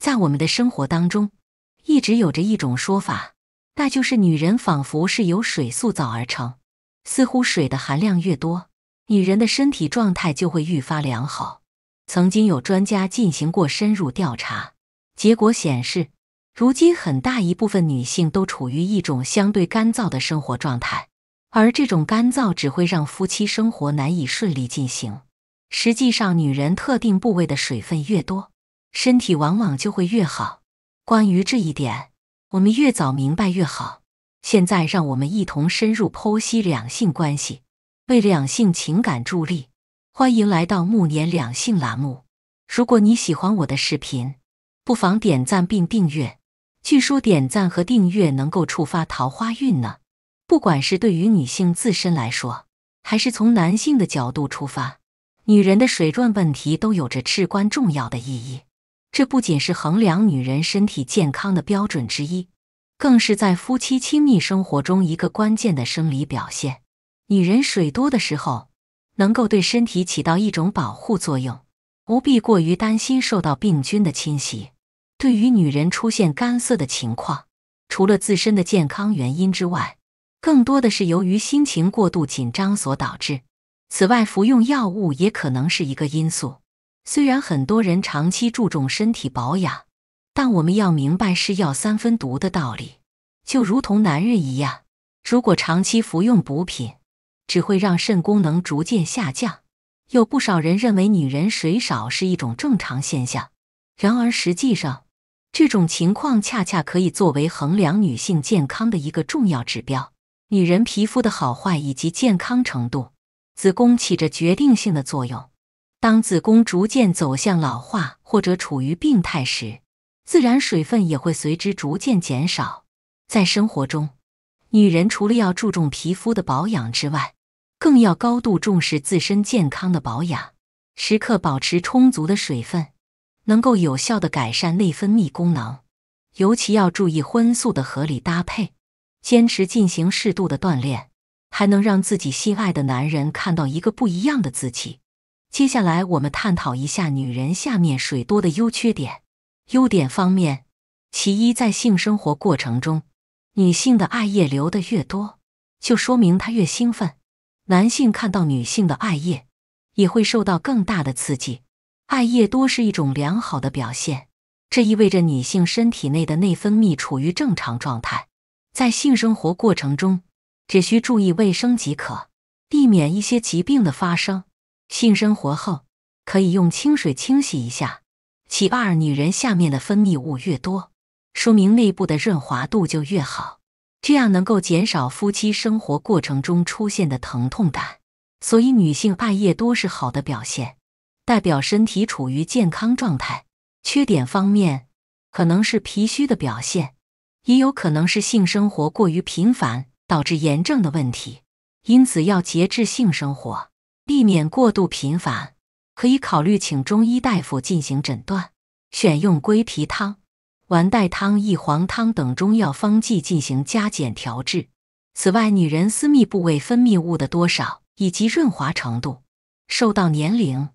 在我们的生活当中，一直有着一种说法，那就是女人仿佛是由水塑造而成，似乎水的含量越多，女人的身体状态就会愈发良好。曾经有专家进行过深入调查，结果显示，如今很大一部分女性都处于一种相对干燥的生活状态，而这种干燥只会让夫妻生活难以顺利进行。实际上，女人特定部位的水分越多。身体往往就会越好。关于这一点，我们越早明白越好。现在，让我们一同深入剖析两性关系，为两性情感助力。欢迎来到暮年两性栏目。如果你喜欢我的视频，不妨点赞并订阅。据说点赞和订阅能够触发桃花运呢。不管是对于女性自身来说，还是从男性的角度出发，女人的水润问题都有着至关重要的意义。这不仅是衡量女人身体健康的标准之一，更是在夫妻亲密生活中一个关键的生理表现。女人水多的时候，能够对身体起到一种保护作用，不必过于担心受到病菌的侵袭。对于女人出现干涩的情况，除了自身的健康原因之外，更多的是由于心情过度紧张所导致。此外，服用药物也可能是一个因素。虽然很多人长期注重身体保养，但我们要明白“是药三分毒”的道理。就如同男人一样，如果长期服用补品，只会让肾功能逐渐下降。有不少人认为女人水少是一种正常现象，然而实际上，这种情况恰恰可以作为衡量女性健康的一个重要指标。女人皮肤的好坏以及健康程度，子宫起着决定性的作用。当子宫逐渐走向老化或者处于病态时，自然水分也会随之逐渐减少。在生活中，女人除了要注重皮肤的保养之外，更要高度重视自身健康的保养，时刻保持充足的水分，能够有效的改善内分泌功能。尤其要注意荤素的合理搭配，坚持进行适度的锻炼，还能让自己心爱的男人看到一个不一样的自己。接下来，我们探讨一下女人下面水多的优缺点。优点方面，其一，在性生活过程中，女性的爱液流的越多，就说明她越兴奋。男性看到女性的爱液，也会受到更大的刺激。爱液多是一种良好的表现，这意味着女性身体内的内分泌处于正常状态。在性生活过程中，只需注意卫生即可，避免一些疾病的发生。性生活后可以用清水清洗一下。其二，女人下面的分泌物越多，说明内部的润滑度就越好，这样能够减少夫妻生活过程中出现的疼痛感。所以，女性爱叶多是好的表现，代表身体处于健康状态。缺点方面，可能是脾虚的表现，也有可能是性生活过于频繁导致炎症的问题。因此，要节制性生活。避免过度频繁，可以考虑请中医大夫进行诊断，选用归皮汤、丸带汤、益黄汤等中药方剂进行加减调制。此外，女人私密部位分泌物的多少以及润滑程度，受到年龄、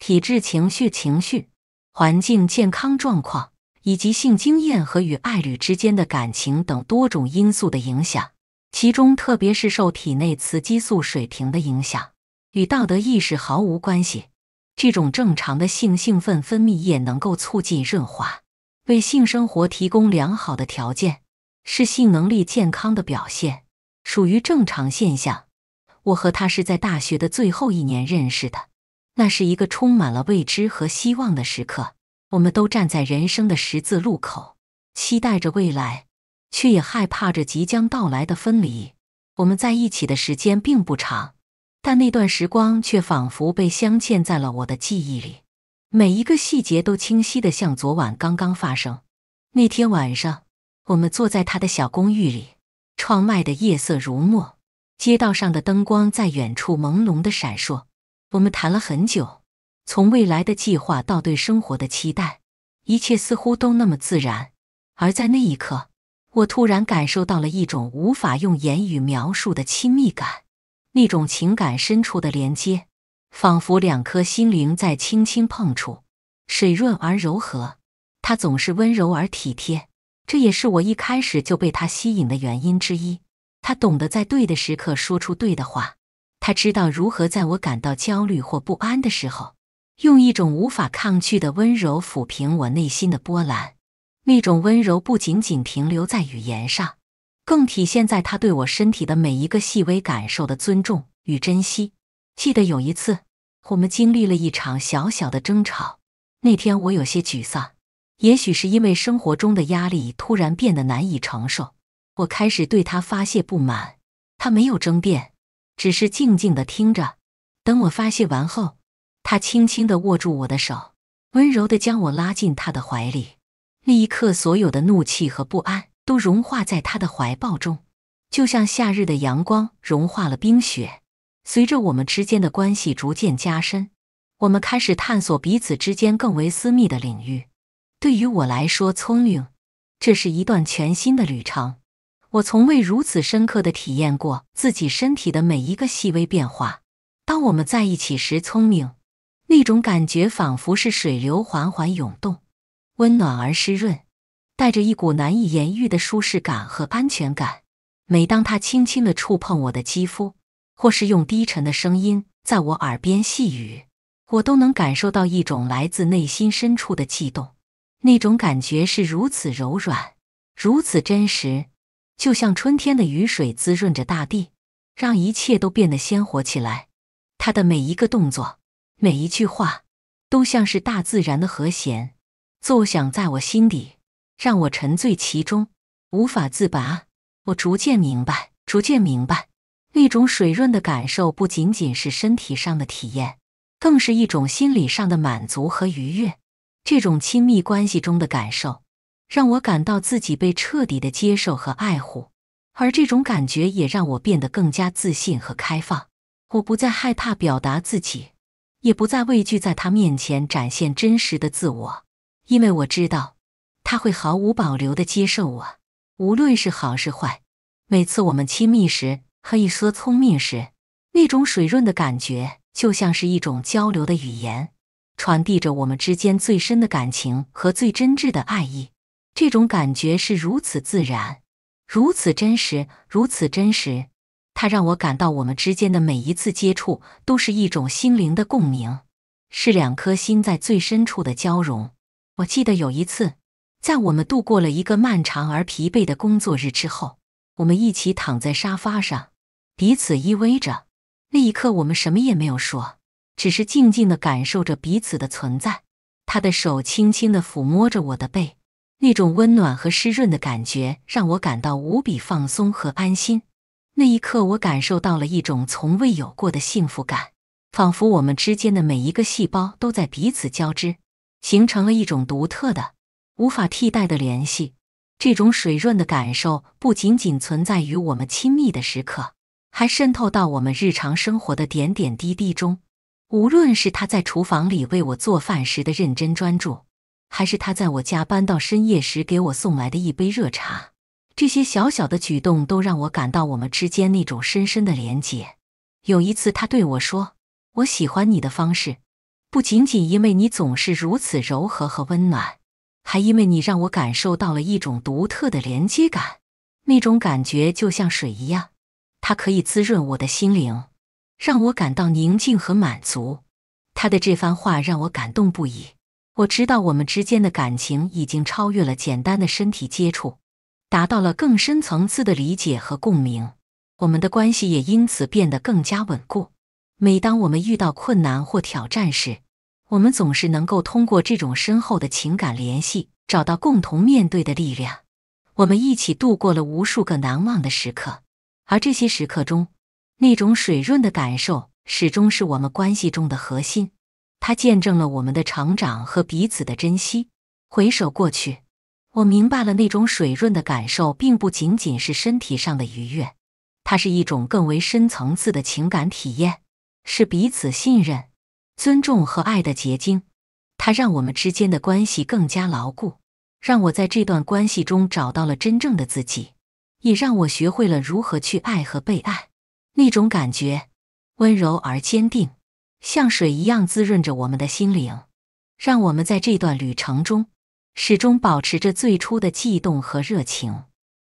体质、情绪、情绪、环境、健康状况以及性经验和与爱侣之间的感情等多种因素的影响，其中特别是受体内雌激素水平的影响。与道德意识毫无关系。这种正常的性兴奋分泌液能够促进润滑，为性生活提供良好的条件，是性能力健康的表现，属于正常现象。我和他是在大学的最后一年认识的，那是一个充满了未知和希望的时刻。我们都站在人生的十字路口，期待着未来，却也害怕着即将到来的分离。我们在一起的时间并不长。但那段时光却仿佛被镶嵌在了我的记忆里，每一个细节都清晰的像昨晚刚刚发生。那天晚上，我们坐在他的小公寓里，窗外的夜色如墨，街道上的灯光在远处朦胧的闪烁。我们谈了很久，从未来的计划到对生活的期待，一切似乎都那么自然。而在那一刻，我突然感受到了一种无法用言语描述的亲密感。那种情感深处的连接，仿佛两颗心灵在轻轻碰触，水润而柔和。他总是温柔而体贴，这也是我一开始就被他吸引的原因之一。他懂得在对的时刻说出对的话，他知道如何在我感到焦虑或不安的时候，用一种无法抗拒的温柔抚平我内心的波澜。那种温柔不仅仅停留在语言上。更体现在他对我身体的每一个细微感受的尊重与珍惜。记得有一次，我们经历了一场小小的争吵。那天我有些沮丧，也许是因为生活中的压力突然变得难以承受，我开始对他发泄不满。他没有争辩，只是静静的听着。等我发泄完后，他轻轻的握住我的手，温柔的将我拉进他的怀里，那一刻所有的怒气和不安。都融化在他的怀抱中，就像夏日的阳光融化了冰雪。随着我们之间的关系逐渐加深，我们开始探索彼此之间更为私密的领域。对于我来说，聪明，这是一段全新的旅程。我从未如此深刻的体验过自己身体的每一个细微变化。当我们在一起时，聪明，那种感觉仿佛是水流缓缓涌动，温暖而湿润。带着一股难以言喻的舒适感和安全感。每当他轻轻的触碰我的肌肤，或是用低沉的声音在我耳边细语，我都能感受到一种来自内心深处的悸动。那种感觉是如此柔软，如此真实，就像春天的雨水滋润着大地，让一切都变得鲜活起来。他的每一个动作，每一句话，都像是大自然的和弦，奏响在我心底。让我沉醉其中，无法自拔。我逐渐明白，逐渐明白，那种水润的感受不仅仅是身体上的体验，更是一种心理上的满足和愉悦。这种亲密关系中的感受，让我感到自己被彻底的接受和爱护，而这种感觉也让我变得更加自信和开放。我不再害怕表达自己，也不再畏惧在他面前展现真实的自我，因为我知道。他会毫无保留的接受我，无论是好是坏。每次我们亲密时，可以说聪明时，那种水润的感觉，就像是一种交流的语言，传递着我们之间最深的感情和最真挚的爱意。这种感觉是如此自然，如此真实，如此真实。它让我感到，我们之间的每一次接触都是一种心灵的共鸣，是两颗心在最深处的交融。我记得有一次。在我们度过了一个漫长而疲惫的工作日之后，我们一起躺在沙发上，彼此依偎着。那一刻，我们什么也没有说，只是静静的感受着彼此的存在。他的手轻轻的抚摸着我的背，那种温暖和湿润的感觉让我感到无比放松和安心。那一刻，我感受到了一种从未有过的幸福感，仿佛我们之间的每一个细胞都在彼此交织，形成了一种独特的。无法替代的联系，这种水润的感受不仅仅存在于我们亲密的时刻，还渗透到我们日常生活的点点滴滴中。无论是他在厨房里为我做饭时的认真专注，还是他在我加班到深夜时给我送来的一杯热茶，这些小小的举动都让我感到我们之间那种深深的连接。有一次，他对我说：“我喜欢你的方式，不仅仅因为你总是如此柔和和温暖。”还因为你让我感受到了一种独特的连接感，那种感觉就像水一样，它可以滋润我的心灵，让我感到宁静和满足。他的这番话让我感动不已。我知道我们之间的感情已经超越了简单的身体接触，达到了更深层次的理解和共鸣。我们的关系也因此变得更加稳固。每当我们遇到困难或挑战时，我们总是能够通过这种深厚的情感联系找到共同面对的力量。我们一起度过了无数个难忘的时刻，而这些时刻中，那种水润的感受始终是我们关系中的核心。它见证了我们的成长和彼此的珍惜。回首过去，我明白了那种水润的感受并不仅仅是身体上的愉悦，它是一种更为深层次的情感体验，是彼此信任。尊重和爱的结晶，它让我们之间的关系更加牢固，让我在这段关系中找到了真正的自己，也让我学会了如何去爱和被爱。那种感觉温柔而坚定，像水一样滋润着我们的心灵，让我们在这段旅程中始终保持着最初的悸动和热情。